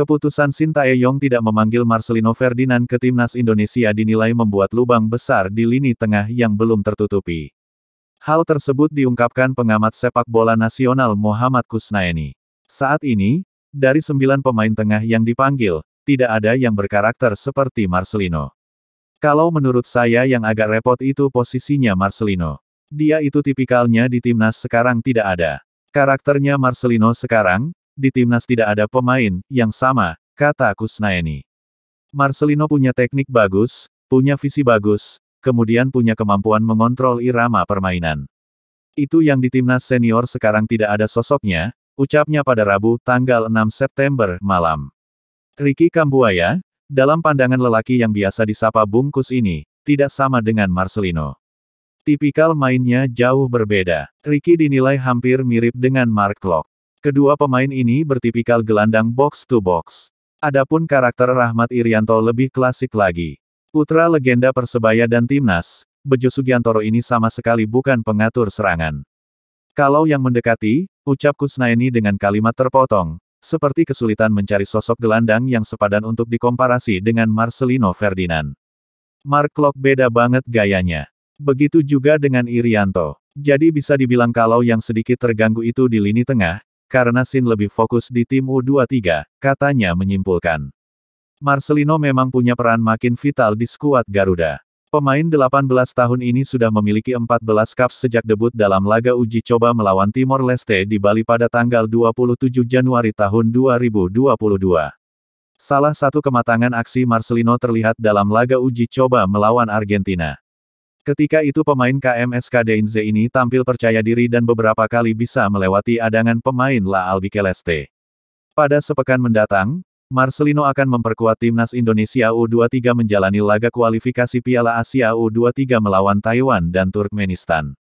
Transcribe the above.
Keputusan Sintayong tidak memanggil Marcelino Ferdinand ke timnas Indonesia dinilai membuat lubang besar di lini tengah yang belum tertutupi. Hal tersebut diungkapkan pengamat sepak bola nasional Muhammad Kusnaini. Saat ini, dari sembilan pemain tengah yang dipanggil, tidak ada yang berkarakter seperti Marcelino. Kalau menurut saya yang agak repot itu posisinya Marcelino. Dia itu tipikalnya di timnas sekarang tidak ada. Karakternya Marcelino sekarang, di timnas tidak ada pemain yang sama, kata Kusnaeni. Marcelino punya teknik bagus, punya visi bagus, kemudian punya kemampuan mengontrol irama permainan. Itu yang di timnas senior sekarang tidak ada sosoknya, ucapnya pada Rabu, tanggal 6 September, malam. Ricky Kambuaya, dalam pandangan lelaki yang biasa disapa bungkus ini, tidak sama dengan Marcelino. Tipikal mainnya jauh berbeda. Ricky dinilai hampir mirip dengan Mark Klok. Kedua pemain ini bertipikal gelandang box to box. Adapun karakter Rahmat Irianto lebih klasik lagi. Putra legenda Persebaya dan Timnas, Bejo Sugiantoro ini sama sekali bukan pengatur serangan. Kalau yang mendekati, ucap Kusnaini dengan kalimat terpotong, seperti kesulitan mencari sosok gelandang yang sepadan untuk dikomparasi dengan Marcelino Ferdinand. Mark Klok beda banget gayanya. Begitu juga dengan Irianto. Jadi bisa dibilang kalau yang sedikit terganggu itu di lini tengah, karena Sin lebih fokus di tim U23, katanya menyimpulkan. Marcelino memang punya peran makin vital di skuad Garuda. Pemain 18 tahun ini sudah memiliki 14 cup sejak debut dalam laga uji coba melawan Timor Leste di Bali pada tanggal 27 Januari tahun 2022. Salah satu kematangan aksi Marcelino terlihat dalam laga uji coba melawan Argentina. Ketika itu pemain KMSK Deinze ini tampil percaya diri dan beberapa kali bisa melewati adangan pemain La Albiceleste. Pada sepekan mendatang, Marcelino akan memperkuat timnas Indonesia U23 menjalani laga kualifikasi Piala Asia U23 melawan Taiwan dan Turkmenistan.